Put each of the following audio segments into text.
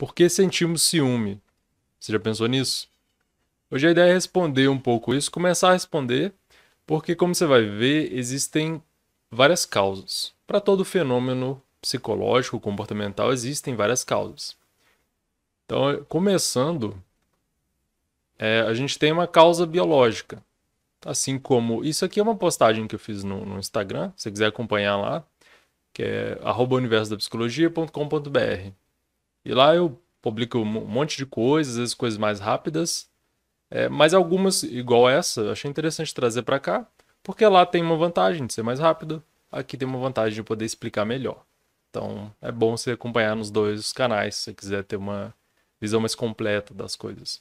Por que sentimos ciúme? Você já pensou nisso? Hoje a ideia é responder um pouco isso, começar a responder, porque, como você vai ver, existem várias causas. Para todo fenômeno psicológico, comportamental, existem várias causas. Então, começando, é, a gente tem uma causa biológica. Assim como isso aqui é uma postagem que eu fiz no, no Instagram, se você quiser acompanhar lá, que é universo da e lá eu publico um monte de coisas, às vezes coisas mais rápidas. É, mas algumas, igual essa, eu achei interessante trazer para cá, porque lá tem uma vantagem de ser mais rápido, aqui tem uma vantagem de poder explicar melhor. Então é bom você acompanhar nos dois canais se você quiser ter uma visão mais completa das coisas.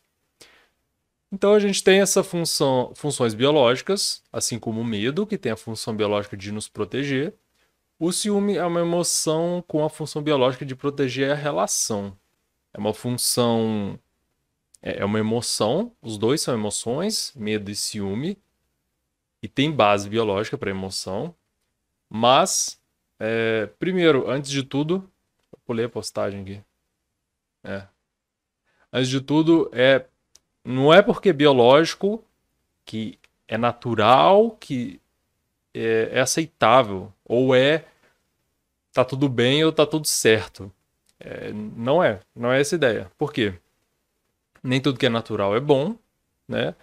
Então a gente tem essas função, funções biológicas, assim como o medo, que tem a função biológica de nos proteger, o ciúme é uma emoção com a função biológica de proteger a relação. É uma função. É, é uma emoção, os dois são emoções, medo e ciúme, e tem base biológica para emoção, mas, é, primeiro, antes de tudo, eu pulei a postagem aqui. É. Antes de tudo, é, não é porque é biológico que é natural que é, é aceitável ou é tá tudo bem ou tá tudo certo. É, não é, não é essa ideia. Por quê? Nem tudo que é natural é bom, né?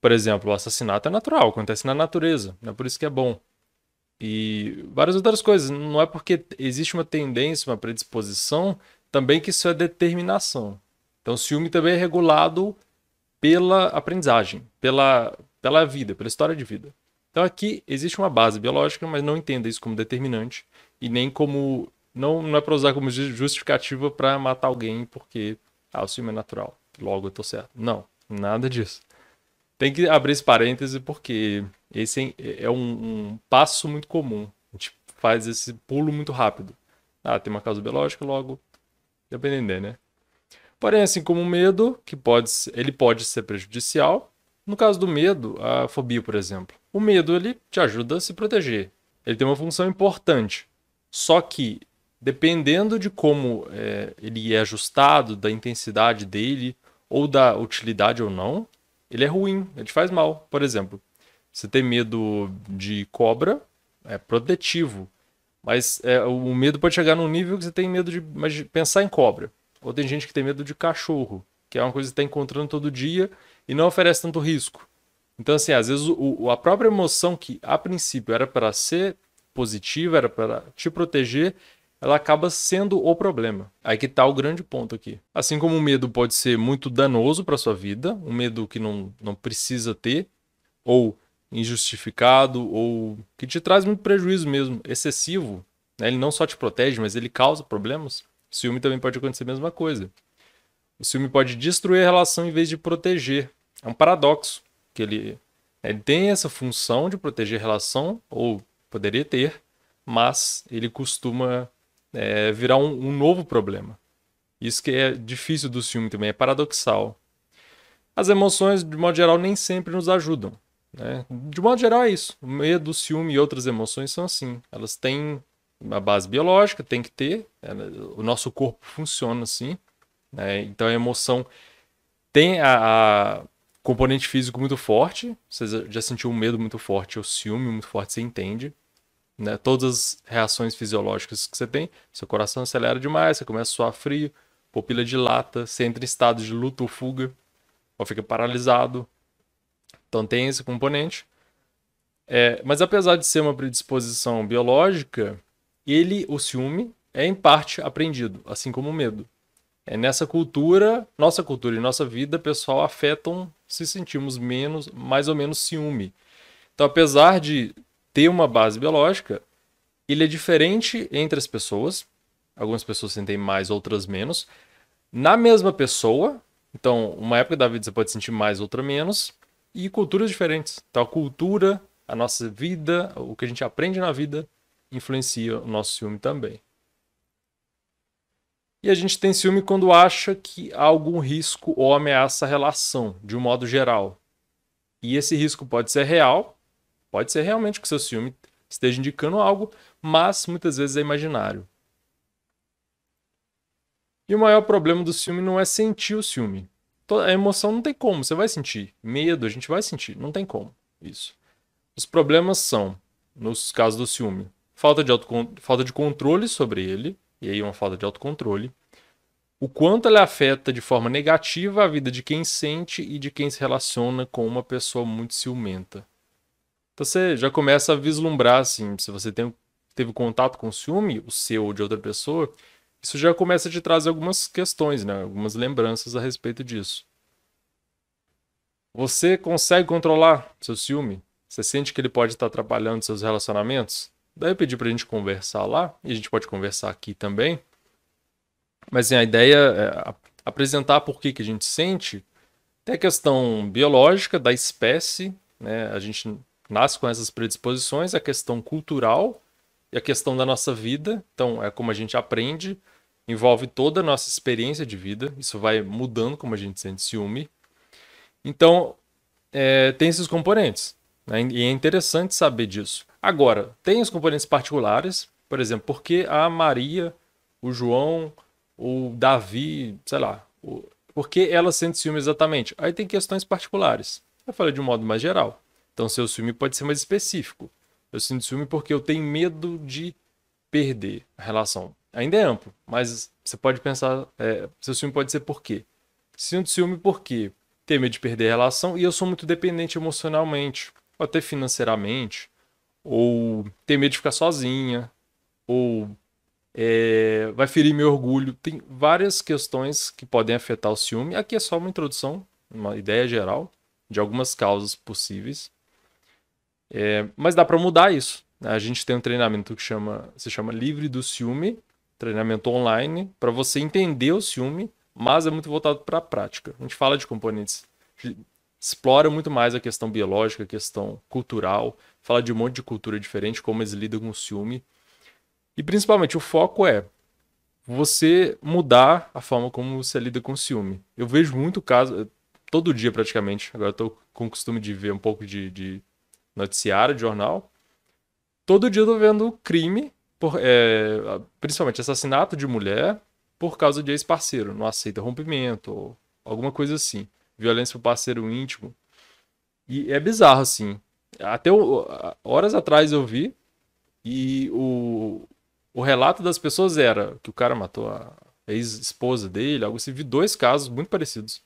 Por exemplo, o assassinato é natural, acontece na natureza, é por isso que é bom. E várias outras coisas. Não é porque existe uma tendência, uma predisposição, também que isso é determinação. Então, o ciúme também é regulado pela aprendizagem, pela, pela vida, pela história de vida. Então aqui existe uma base biológica, mas não entenda isso como determinante e nem como não, não é para usar como justificativa para matar alguém porque ah, o ciúme é natural, logo eu tô certo. Não, nada disso. Tem que abrir esse parêntese porque esse é, é um, um passo muito comum. A gente faz esse pulo muito rápido. Ah, tem uma causa biológica, logo dependendo, né? Porém, assim como o medo, que pode, ele pode ser prejudicial, no caso do medo, a fobia, por exemplo, o medo ele te ajuda a se proteger. Ele tem uma função importante. Só que, dependendo de como é, ele é ajustado, da intensidade dele, ou da utilidade ou não, ele é ruim, ele te faz mal. Por exemplo, você tem medo de cobra, é protetivo. Mas é, o medo pode chegar num nível que você tem medo de, pensar em cobra. Ou tem gente que tem medo de cachorro, que é uma coisa que está encontrando todo dia e não oferece tanto risco. Então, assim, às vezes o, a própria emoção que a princípio era para ser positiva, era para te proteger, ela acaba sendo o problema. Aí que está o grande ponto aqui. Assim como o medo pode ser muito danoso para sua vida, um medo que não, não precisa ter, ou injustificado, ou que te traz muito prejuízo mesmo, excessivo, né? ele não só te protege, mas ele causa problemas. O ciúme também pode acontecer a mesma coisa. O ciúme pode destruir a relação em vez de proteger. É um paradoxo que ele, né, ele tem essa função de proteger a relação, ou poderia ter, mas ele costuma é, virar um, um, novo problema. Isso que é difícil do ciúme também, é paradoxal. As emoções, de modo geral, nem sempre nos ajudam. Né? De modo geral, é isso. O medo, o ciúme e outras emoções são assim. Elas têm uma base biológica, tem que ter. É, o nosso corpo funciona assim. Né? Então, a emoção tem a, a componente físico muito forte. Você já sentiu um medo muito forte, ou ciúme muito forte, você entende. Né? Todas as reações fisiológicas que você tem, seu coração acelera demais, você começa a suar frio, pupila dilata, você entra em estado de luto ou fuga, ou fica paralisado. Então tem esse componente. É, mas apesar de ser uma predisposição biológica, ele, o ciúme, é em parte aprendido, assim como o medo. É nessa cultura, nossa cultura e nossa vida pessoal afetam se sentimos menos, mais ou menos ciúme. Então, apesar de ter uma base biológica, ele é diferente entre as pessoas. Algumas pessoas sentem mais, outras menos. Na mesma pessoa, então, uma época da vida você pode sentir mais, outra menos. E culturas diferentes. Então, a cultura, a nossa vida, o que a gente aprende na vida, influencia o nosso ciúme também. E a gente tem ciúme quando acha que há algum risco ou ameaça a relação, de um modo geral. E esse risco pode ser real, pode ser realmente que seu ciúme esteja indicando algo, mas muitas vezes é imaginário. E o maior problema do ciúme não é sentir o ciúme. A emoção não tem como, você vai sentir. Medo, a gente vai sentir, não tem como. Isso. Os problemas são, nos casos do ciúme, falta de, auto, falta de controle sobre ele, e aí uma falta de autocontrole, o quanto ela afeta de forma negativa a vida de quem sente e de quem se relaciona com uma pessoa muito ciumenta. Então você já começa a vislumbrar, assim, se você tem, teve contato com ciúme, o seu ou de outra pessoa, isso já começa a te trazer algumas questões, né? algumas lembranças a respeito disso. Você consegue controlar seu ciúme? Você sente que ele pode estar atrapalhando seus relacionamentos? Daí eu pedi pra gente conversar lá, e a gente pode conversar aqui também. Mas assim, a ideia é apresentar por que, que a gente sente. Tem a questão biológica da espécie, né? A gente nasce com essas predisposições, a questão cultural e a questão da nossa vida. Então, é como a gente aprende, envolve toda a nossa experiência de vida. Isso vai mudando como a gente sente ciúme. Então, é, tem esses componentes. Né? E é interessante saber disso. Agora, tem os componentes particulares, por exemplo, porque a Maria, o João, o Davi, sei lá, o... por que ela sente ciúme exatamente? Aí tem questões particulares. Eu falei de um modo mais geral. Então, seu ciúme pode ser mais específico. Eu sinto ciúme porque eu tenho medo de perder a relação. Ainda é amplo, mas você pode pensar. É, seu ciúme pode ser por quê? Sinto ciúme porque tenho medo de perder a relação e eu sou muito dependente emocionalmente, ou até financeiramente, ou ter medo de ficar sozinha, ou é, vai ferir meu orgulho. Tem várias questões que podem afetar o ciúme. Aqui é só uma introdução, uma ideia geral de algumas causas possíveis. É, mas dá para mudar isso. Né? A gente tem um treinamento que chama, se chama Livre do Ciúme, treinamento online, para você entender o ciúme, mas é muito voltado para a prática. A gente fala de componentes explora muito mais a questão biológica, a questão cultural, fala de um monte de cultura diferente, como eles lidam com o ciúme. E principalmente o foco é você mudar a forma como você lida com o ciúme. Eu vejo muito caso, todo dia praticamente, agora estou com o costume de ver um pouco de, de noticiário, de jornal. Todo dia eu tô vendo crime, por, é, principalmente assassinato de mulher, por causa de ex-parceiro, não aceita rompimento, ou alguma coisa assim violência pro parceiro íntimo. E é bizarro, assim. Até o, horas atrás eu vi e o, o relato das pessoas era que o cara matou a ex-esposa dele, algo assim. Vi dois casos muito parecidos.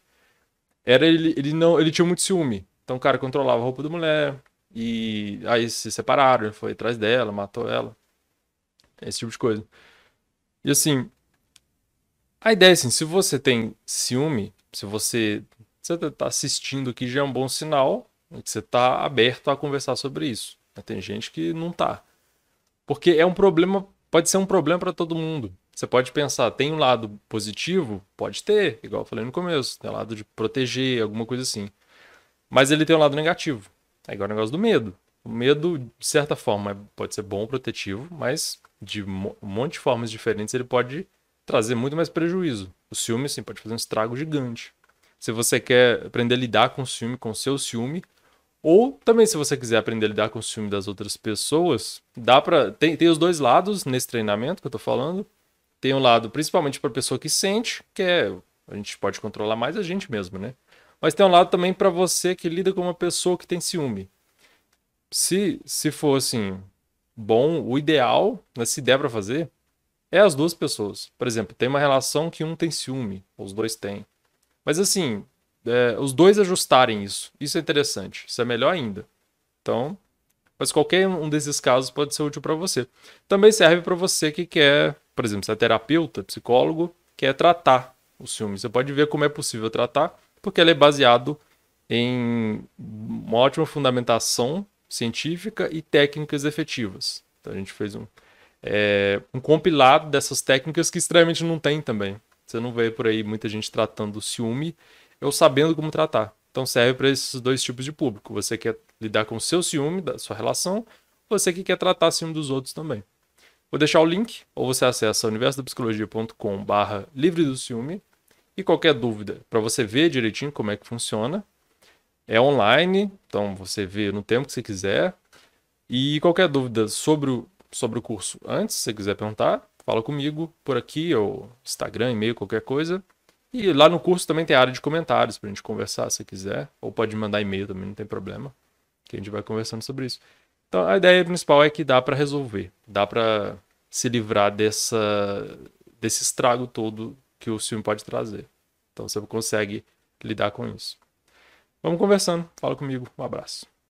Era ele, ele não, ele tinha muito ciúme. Então o cara controlava a roupa da mulher e aí se separaram, ele foi atrás dela, matou ela. Esse tipo de coisa. E assim, a ideia é assim, se você tem ciúme, se você você está tá assistindo aqui já é um bom sinal que você está aberto a conversar sobre isso. Tem gente que não está. Porque é um problema, pode ser um problema para todo mundo. Você pode pensar, tem um lado positivo? Pode ter, igual eu falei no começo. Tem um lado de proteger, alguma coisa assim. Mas ele tem um lado negativo. É igual o negócio do medo. O medo, de certa forma, é, pode ser bom, protetivo, mas de um monte de formas diferentes ele pode trazer muito mais prejuízo. O ciúme, assim, pode fazer um estrago gigante se você quer aprender a lidar com o ciúme, com o seu ciúme, ou também se você quiser aprender a lidar com o ciúme das outras pessoas, dá para tem, tem os dois lados nesse treinamento que eu tô falando. Tem um lado principalmente para pessoa que sente, que é a gente pode controlar mais a gente mesmo, né? Mas tem um lado também para você que lida com uma pessoa que tem ciúme. Se se for assim, bom, o ideal, né, se der para fazer, é as duas pessoas. Por exemplo, tem uma relação que um tem ciúme, os dois têm. Mas assim, é, os dois ajustarem isso. Isso é interessante. Isso é melhor ainda. Então, mas qualquer um desses casos pode ser útil para você. Também serve para você que quer, por exemplo, se é terapeuta, psicólogo, quer tratar os filmes. Você pode ver como é possível tratar, porque ele é baseado em uma ótima fundamentação científica e técnicas efetivas. Então a gente fez um, é, um compilado dessas técnicas que extremamente não tem também. Você não vê por aí muita gente tratando o ciúme ou sabendo como tratar. Então serve para esses dois tipos de público. Você quer lidar com o seu ciúme, da sua relação, você que quer tratar ciúme dos outros também. Vou deixar o link, ou você acessa universodapsicologia.com barra livre do ciúme. E qualquer dúvida, para você ver direitinho como é que funciona. É online, então você vê no tempo que você quiser. E qualquer dúvida sobre o, sobre o curso antes, se você quiser perguntar, fala comigo por aqui, ou Instagram, e-mail, qualquer coisa. E lá no curso também tem área de comentários pra gente conversar se quiser. Ou pode mandar e-mail também, não tem problema. Que a gente vai conversando sobre isso. Então a ideia principal é que dá para resolver, dá para se livrar dessa, desse estrago todo que o filme pode trazer. Então você consegue lidar com isso. Vamos conversando, fala comigo, um abraço.